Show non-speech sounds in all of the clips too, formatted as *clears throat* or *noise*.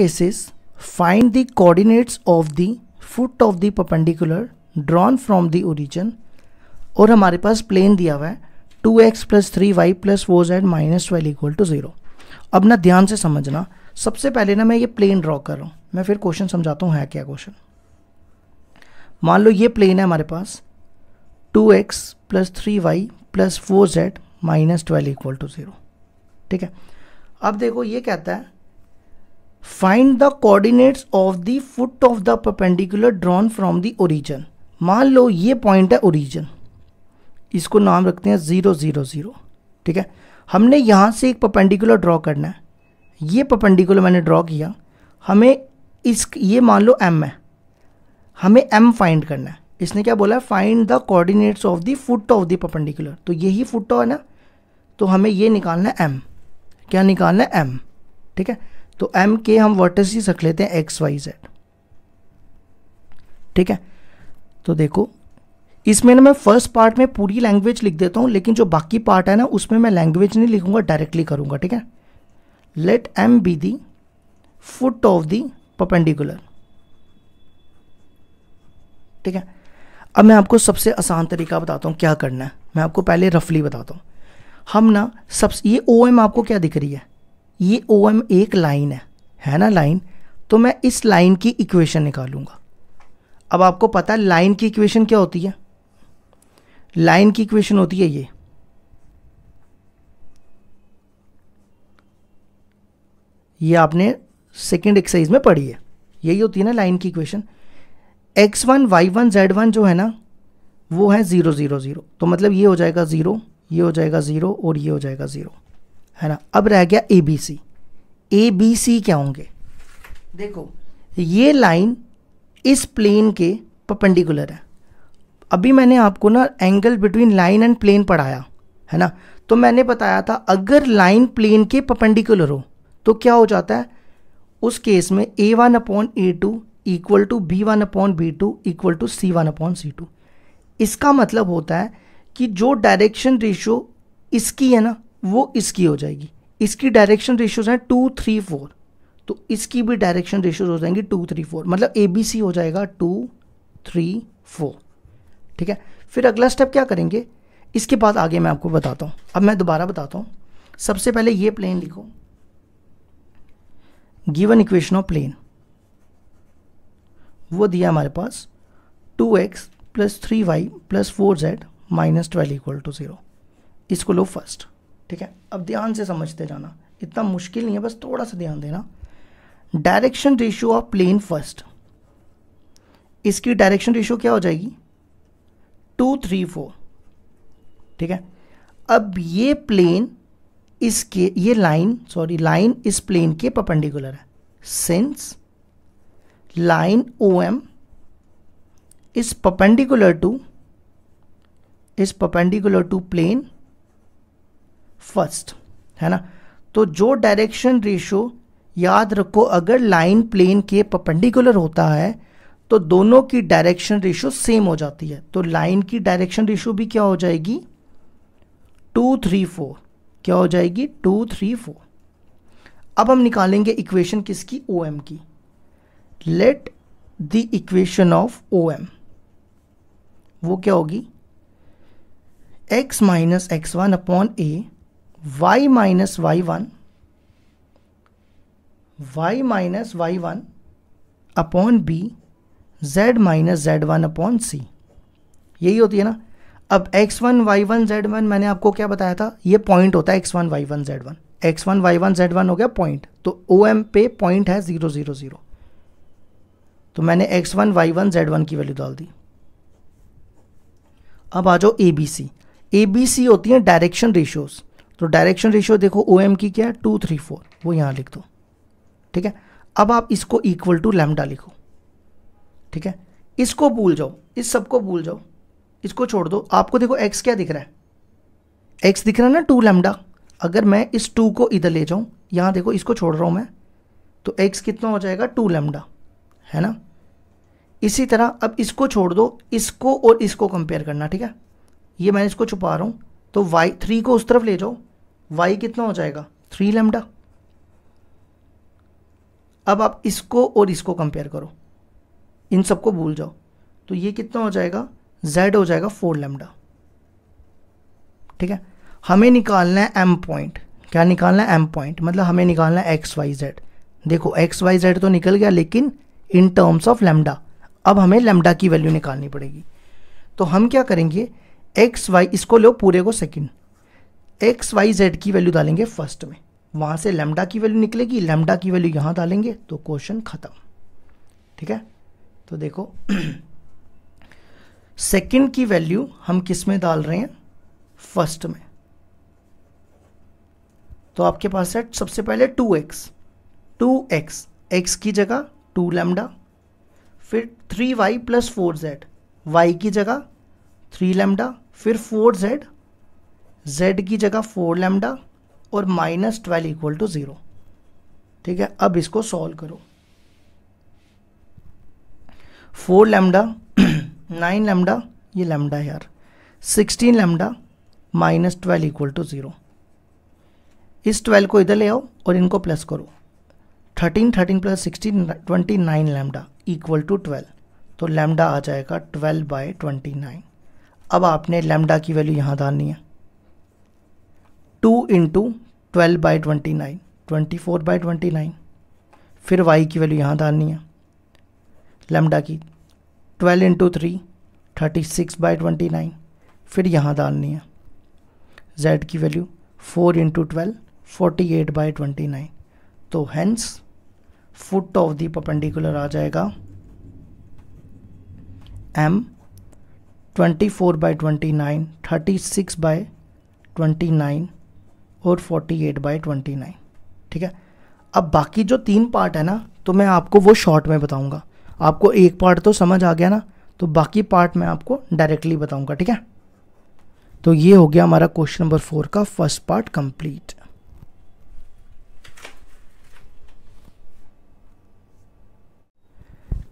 cases, find the coordinates of the foot of the perpendicular drawn from the origin और हमारे पास plane दिया हुआ है two x plus three y plus four z minus twelve equal to zero अब ना ध्यान से समझना सबसे पहले ना मैं ये प्लेन ड्रॉ कर रहा हूँ मैं फिर क्वेश्चन समझाता हूँ है क्या क्वेश्चन मान लो ये प्लेन है हमारे पास two x plus three y plus four z minus twelve equal to zero ठीक है अब देखो ये कहता है find the coordinates of the foot of the perpendicular drawn from the origin मान लो ये पॉइंट है ओरिजन इसको नाम रखते हैं ज़ीरो ज़ीरो ज़ीरो ठीक है हमने यहाँ से एक परपेंडिकुलर ड्रॉ करना है ये परपेंडिकुलर मैंने ड्रॉ किया हमें इस ये मान लो एम है हमें एम फाइंड करना है इसने क्या बोला है find the coordinates of the foot of the perpendicular तो यही फुट है ना तो हमें ये निकालना है एम क्या निकालना है एम ठीक है तो एम के हम वर्टेक्स ही रख लेते हैं एक्स वाई जेड ठीक है तो देखो इसमें ना मैं फर्स्ट पार्ट में पूरी लैंग्वेज लिख देता हूँ लेकिन जो बाकी पार्ट है ना उसमें मैं लैंग्वेज नहीं लिखूंगा डायरेक्टली करूँगा ठीक है let M be the foot of the perpendicular ठीक है अब मैं आपको सबसे आसान तरीका बताता हूँ क्या करना है मैं आपको पहले रफली बताता हूँ हम ना सबसे ये ओ एम आपको क्या दिख रही है ये ओ एम एक लाइन है है ना लाइन तो मैं इस लाइन की इक्वेशन निकालूंगा अब आपको पता है लाइन की इक्वेशन क्या होती है लाइन की इक्वेशन होती है ये ये आपने सेकेंड एक्सरसाइज में पढ़ी है यही होती है ना लाइन की equation x one y one z one जो है ना वो है ज़ीरो ज़ीरो ज़ीरो तो मतलब ये हो जाएगा ज़ीरो ये हो जाएगा ज़ीरो और ये हो जाएगा ज़ीरो है ना अब रह गया A B C A B C क्या होंगे देखो ये लाइन इस प्लेन के परपेंडिकुलर है अभी मैंने आपको ना angle between line and plane पढ़ाया है ना तो मैंने बताया था अगर लाइन प्लेन के परपेंडिकुलर हो तो क्या हो जाता है उस केस में a one upon a two equal to b one upon b two equal to c one upon c two इसका मतलब होता है कि जो डायरेक्शन रेशियो इसकी है ना वो इसकी हो जाएगी इसकी डायरेक्शन रेशियोज हैं टू थ्री फोर तो इसकी भी डायरेक्शन रेशियोज हो जाएंगी टू थ्री फोर मतलब ए बी सी हो जाएगा टू थ्री फोर ठीक है फिर अगला स्टेप क्या करेंगे इसके बाद आगे मैं आपको बताता हूँ अब मैं दोबारा बताता हूँ सबसे पहले ये प्लेन लिखो गिवन इक्वेशन ऑफ प्लेन वो दिया हमारे पास two x plus three y plus four z minus twelve equal to zero इसको लो फर्स्ट ठीक है अब ध्यान से समझते जाना इतना मुश्किल नहीं है बस थोड़ा सा ध्यान देना direction ratio of plane first इसकी डायरेक्शन रेशियो क्या हो जाएगी टू थ्री फोर ठीक है अब ये प्लेन इसके ये लाइन सॉरी लाइन इस प्लेन के परपेंडिकुलर है since line O M is perpendicular to is perpendicular to plane first है ना तो जो डायरेक्शन रेशो याद रखो अगर लाइन प्लेन के परपेंडिकुलर होता है तो दोनों की डायरेक्शन रेशो सेम हो जाती है तो लाइन की डायरेक्शन रेशो भी क्या हो जाएगी टू थ्री फोर क्या हो जाएगी टू थ्री फोर अब हम निकालेंगे इक्वेशन किसकी ओ एम की let the equation of O M वो क्या होगी x minus x one upon a y minus y one y minus y one upon b z minus z one upon c यही होती है ना अब x one y one z one मैंने आपको क्या बताया था ये पॉइंट होता है x one y one z one x one y one z one हो गया पॉइंट तो ओ एम पे पॉइंट है ज़ीरो ज़ीरो ज़ीरो तो मैंने x one y one z one की वैल्यू डाल दी अब आ जाओ A B C A B c होती हैं डायरेक्शन रेशियोज़ तो डायरेक्शन रेशियो देखो ओ एम की क्या है टू थ्री फोर वो यहाँ लिख दो ठीक है अब आप इसको इक्वल टू लैमडा लिखो ठीक है इसको भूल जाओ इस सबको भूल जाओ इसको छोड़ दो आपको देखो एक्स क्या दिख रहा है एक्स दिख रहा है ना टू लैमडा अगर मैं इस टू को इधर ले जाऊँ यहाँ देखो इसको छोड़ रहा हूँ मैं तो एक्स कितना हो जाएगा टू लैमडा है ना इसी तरह अब इसको छोड़ दो इसको और इसको कंपेयर करना ठीक है ये मैं इसको छुपा रहा हूँ तो वाई थ्री को उस तरफ ले जाओ वाई कितना हो जाएगा थ्री लेमडा अब आप इसको और इसको कंपेयर करो इन सबको भूल जाओ तो ये कितना हो जाएगा जेड हो जाएगा फोर लेमडा ठीक है हमें निकालना है एम पॉइंट क्या निकालना है एम पॉइंट मतलब हमें निकालना है एक्स वाई जेड देखो एक्स वाई जेड तो निकल गया लेकिन इन टर्म्स ऑफ लेमडा अब हमें लेमडा की वैल्यू निकालनी पड़ेगी तो हम क्या करेंगे एक्स वाई इसको लो पूरे को सेकंड एक्स वाई जेड की वैल्यू डालेंगे फर्स्ट में वहां से लेमडा की वैल्यू निकलेगी लेमडा की वैल्यू यहां डालेंगे तो क्वेश्चन ख़त्म ठीक है तो देखो *clears throat* सेकंड की वैल्यू हम किस में डाल रहे हैं फर्स्ट में तो आपके पास है सबसे पहले two x two x x की जगह टू लेमडा फिर three y plus four z y की जगह थ्री लेमडा फिर फोर जेड z की जगह फोर लेमडा और minus twelve equal to zero ठीक है अब इसको सॉल्व करो फोर लेमडा नाइन लेमडा ये लेमडा यार sixteen lambda minus twelve equal to zero इस ट्वेल्व को इधर ले आओ और इनको प्लस करो thirteen thirteen plus sixteen twenty nine lambda equal to twelve तो लेमडा आ जाएगा ट्वेल्व बाई ट्वेंटी नाइन अब आपने लेमडा की वैल्यू यहाँ डालनी है two into twelve by twenty nine twenty four by twenty nine फिर वाई की वैल्यू यहाँ डालनी है लेमडा की twelve into three thirty six by twenty nine फिर यहाँ डालनी है जेड की value four into twelve forty eight by twenty nine तो hence foot of the perpendicular आ जाएगा M twenty four by twenty nine thirty six by twenty nine और 48 eight by twenty ठीक है अब बाकी जो तीन पार्ट है ना तो मैं आपको वो शॉर्ट में बताऊंगा आपको एक पार्ट तो समझ आ गया ना तो बाकी पार्ट मैं आपको डायरेक्टली बताऊंगा ठीक है तो ये हो गया हमारा क्वेश्चन नंबर फोर का first part complete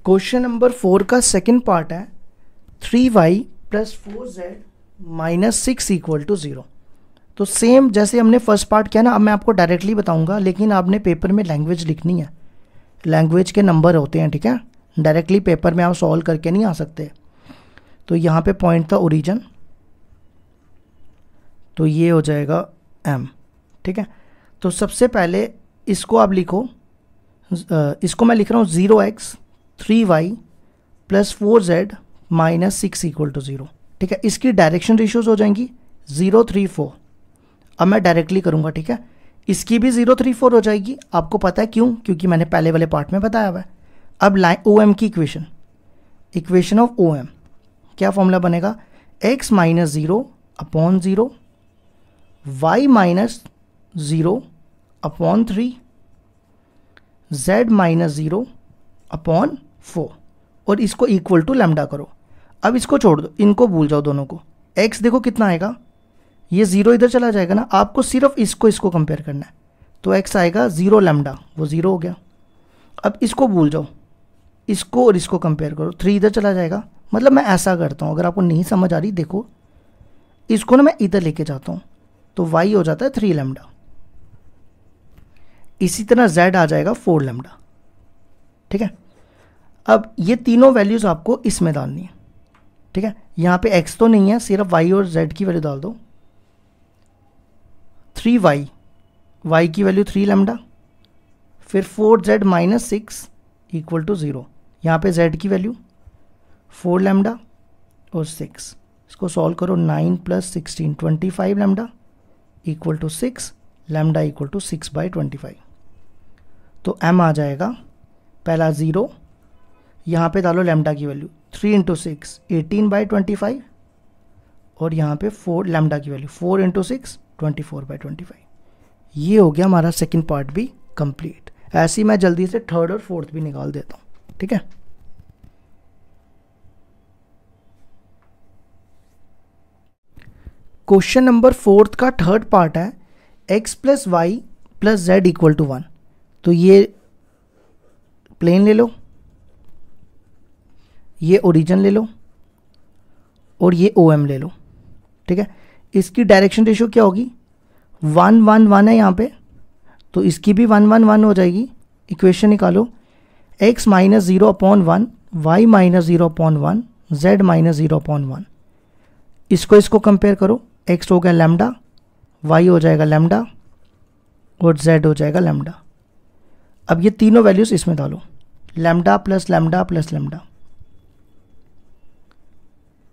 question number four का सेकंड पार्ट है three y plus four z minus six equal to zero तो सेम जैसे हमने फर्स्ट पार्ट किया ना अब मैं आपको डायरेक्टली बताऊंगा लेकिन आपने पेपर में लैंग्वेज लिखनी है लैंग्वेज के नंबर होते हैं ठीक है डायरेक्टली पेपर में आप सॉल्व करके नहीं आ सकते तो यहाँ पे पॉइंट था ओरिजन तो ये हो जाएगा एम ठीक है तो सबसे पहले इसको आप लिखो इसको मैं लिख रहा हूँ zero x three y plus four z minus six equal to zero ठीक है इसकी डायरेक्शन रेशियोज हो जाएंगी ज़ीरो थ्री फोर अब मैं डायरेक्टली करूँगा ठीक है इसकी भी जीरो थ्री फोर हो जाएगी आपको पता है क्यों क्योंकि मैंने पहले वाले पार्ट में बताया हुआ है अब लाइन ओ एम की equation equation of O M क्या फॉर्मूला बनेगा x minus zero upon zero y minus zero upon three z minus zero upon four और इसको इक्वल टू लेमडा करो अब इसको छोड़ दो इनको भूल जाओ दोनों को एक्स देखो कितना आएगा ये ज़ीरो इधर चला जाएगा ना आपको सिर्फ इसको इसको कंपेयर करना है तो एक्स आएगा ज़ीरो लेमडा वो ज़ीरो हो गया अब इसको भूल जाओ इसको और इसको कंपेयर करो थ्री इधर चला जाएगा मतलब मैं ऐसा करता हूँ अगर आपको नहीं समझ आ रही देखो इसको ना मैं इधर लेके जाता हूँ तो वाई हो जाता है थ्री लेमडा इसी तरह जेड आ जाएगा फोर लेमडा ठीक है अब ये तीनों वैल्यूज़ आपको इसमें डालनी है ठीक है यहाँ पे एक्स तो नहीं है सिर्फ वाई और जेड की वैल्यू डाल दो थ्री वाई वाई की वैल्यू थ्री लेमडा फिर four z minus six equal to zero यहाँ पे जेड की वैल्यू फोर लेमडा और सिक्स इसको सॉल्व करो nine plus sixteen twenty five lambda equal to six lambda equal to six by twenty five तो M आ जाएगा पहला ज़ीरो यहाँ पे डालो लेमडा की value three into six eighteen by twenty five और यहाँ पे फोर लेमडा की value four into six twenty four by twenty five ये हो गया हमारा सेकेंड पार्ट भी कंप्लीट ऐसे ही मैं जल्दी से थर्ड और फोर्थ भी निकाल देता हूँ ठीक है क्वेश्चन नंबर फोर्थ का थर्ड पार्ट है x plus y plus z equal to one तो ये प्लेन ले लो ये ओरिजिन ले लो और ये ओ एम ले लो ठीक है इसकी डायरेक्शन रेशो क्या होगी वन वन वन है यहाँ पे तो इसकी भी वन वन वन हो जाएगी इक्वेशन निकालो x minus zero upon one y minus zero upon one z minus zero upon one इसको इसको कंपेयर करो एक्स हो गया लेमडा वाई हो जाएगा लेमडा और जेड हो जाएगा लेमडा अब ये तीनों वैल्यूज़ इसमें डालो lambda plus lambda plus lambda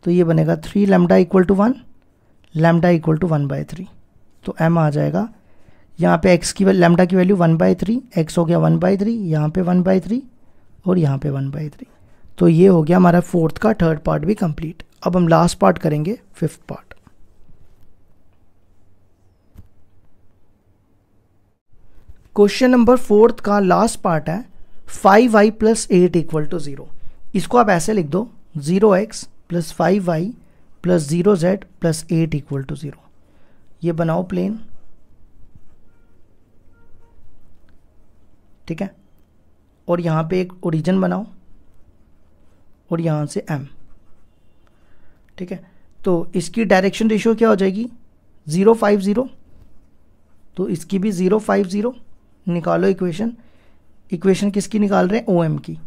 तो ये बनेगा three lambda equal to one lambda equal to one by three तो एम आ जाएगा यहाँ पे एक्स की लैमडा की value one by three x हो गया वन बाई थ्री यहाँ पे वन बाई थ्री और यहाँ पे वन बाई थ्री तो ये हो गया हमारा फोर्थ का थर्ड पार्ट भी कंप्लीट अब हम लास्ट पार्ट करेंगे fifth part question number fourth का लास्ट पार्ट है five y plus eight equal to zero इसको आप ऐसे लिख दो zero x plus five y plus zero z plus eight equal to zero ये बनाओ प्लेन ठीक है और यहाँ पे एक ओरिजिन बनाओ और यहाँ से एम ठीक है तो इसकी डायरेक्शन रेशियो क्या हो जाएगी ज़ीरो फाइव ज़ीरो तो इसकी भी ज़ीरो फाइव ज़ीरो निकालो इक्वेशन इक्वेशन किसकी निकाल रहे हैं ओ एम की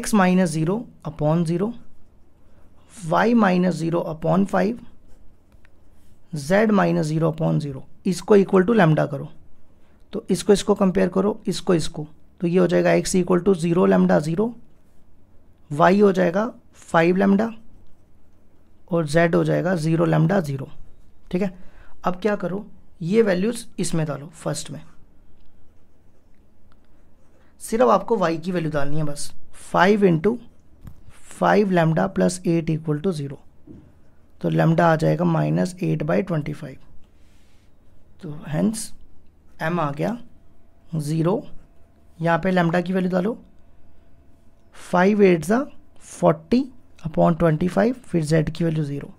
x minus zero upon zero y minus zero upon five z minus zero upon zero इसको इक्वल टू लेमडा करो तो इसको इसको कंपेयर करो इसको इसको तो ये हो जाएगा x equal to zero lambda zero y हो जाएगा फाइव लेमडा और जेड हो जाएगा ज़ीरो लेमडा ज़ीरो ठीक है अब क्या करो ये वैल्यूज़ इसमें डालो फर्स्ट में सिर्फ आपको वाई की वैल्यू डालनी है बस five into five lambda plus eight equal to zero तो लेमडा आ जाएगा minus eight by twenty five तो हैंस एम आ गया ज़ीरो यहाँ पे लेमडा की वैल्यू डालो फाइव एट ज़ा फोर्टी अपॉन ट्वेंटी फाइव फिर जेड की वैल्यू ज़ीरो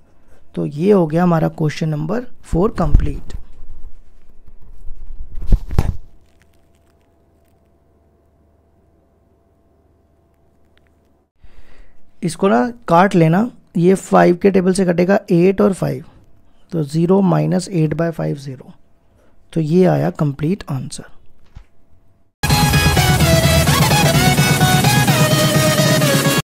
तो ये हो गया हमारा क्वेश्चन नंबर फोर कंप्लीट इसको ना काट लेना ये फाइव के टेबल से कटेगा एट और फाइव तो zero minus eight by five zero तो ये आया कंप्लीट आंसर